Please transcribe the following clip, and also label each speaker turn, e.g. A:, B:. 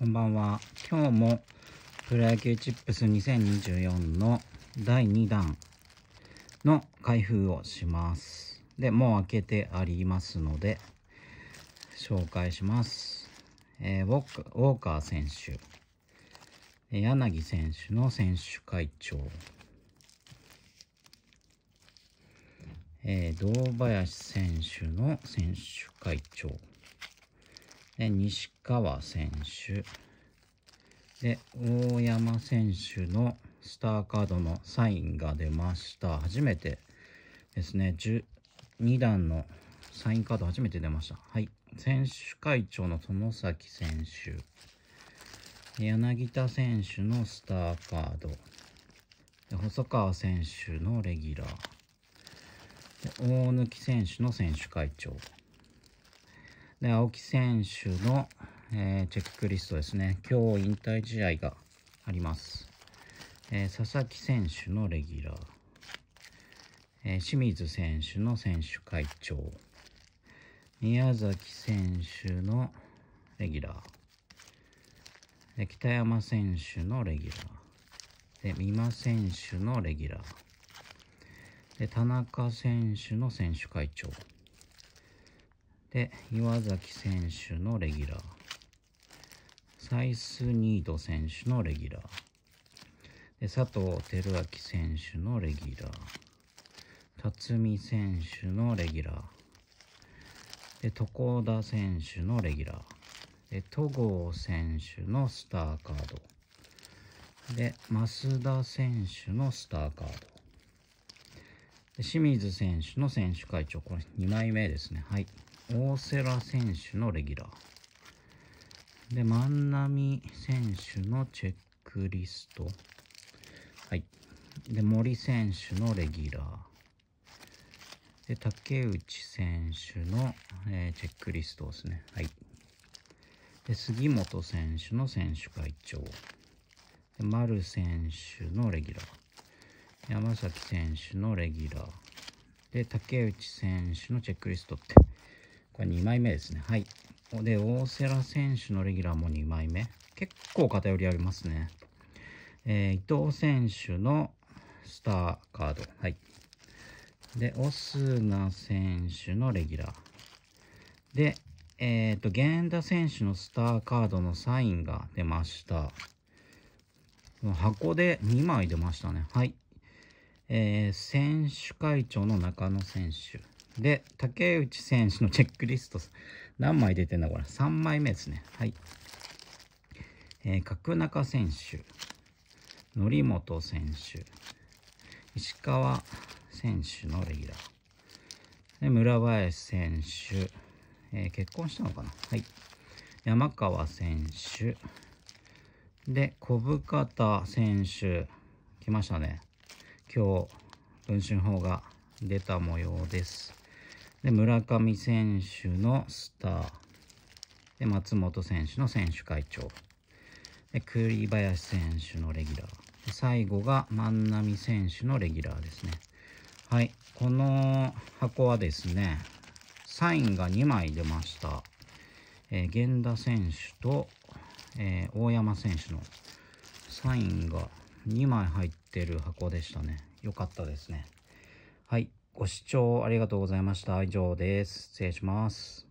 A: こんばんは。今日もプロ野球チップス2024の第2弾の開封をします。で、もう開けてありますので、紹介します。えー、ウォーカー選手、柳選手の選手会長、えー、堂林選手の選手会長、で、西川選手。で、大山選手のスターカードのサインが出ました。初めてですね、1 2段のサインカード初めて出ました。はい。選手会長の殿崎選手。柳田選手のスターカード。で細川選手のレギュラー。大貫選手の選手会長。で、青木選手の、えー、チェックリストですね。今日引退試合があります。えー、佐々木選手のレギュラー、えー、清水選手の選手会長、宮崎選手のレギュラー、で北山選手のレギュラー、で美馬選手のレギュラー、で田中選手の選手会長、で、岩崎選手のレギュラー。サイスニード選手のレギュラー。で、佐藤輝明選手のレギュラー。辰巳選手のレギュラー。で、床田選手のレギュラー。で、戸郷選手のスターカード。で、増田選手のスターカード。で清水選手の選手会長、これ2枚目ですね。はい。大瀬良選手のレギュラー。で、万波選手のチェックリスト。はい。で、森選手のレギュラー。で、竹内選手の、えー、チェックリストですね。はい。で、杉本選手の選手会長。で、丸選手のレギュラー。山崎選手のレギュラー。で、竹内選手のチェックリストって。これ2枚目ですね。はい。で、大瀬良選手のレギュラーも2枚目。結構偏りありますね。えー、伊藤選手のスターカード。はい。で、オスナ選手のレギュラー。で、えっ、ー、と、源田選手のスターカードのサインが出ました。箱で2枚出ましたね。はい。えー、選手会長の中野選手。で、竹内選手のチェックリスト、何枚出てんだこれ。3枚目ですね。はい。えー、角中選手、則本選手、石川選手のレギュラー。で、村林選手、えー、結婚したのかなはい。山川選手。で、小深田選手、来ましたね。今日、文春法が出た模様です。で村上選手のスターで松本選手の選手会長で栗林選手のレギュラーで最後が万波選手のレギュラーですねはいこの箱はですねサインが2枚出ました、えー、源田選手と、えー、大山選手のサインが2枚入ってる箱でしたねよかったですねはいご視聴ありがとうございました。以上です。失礼します。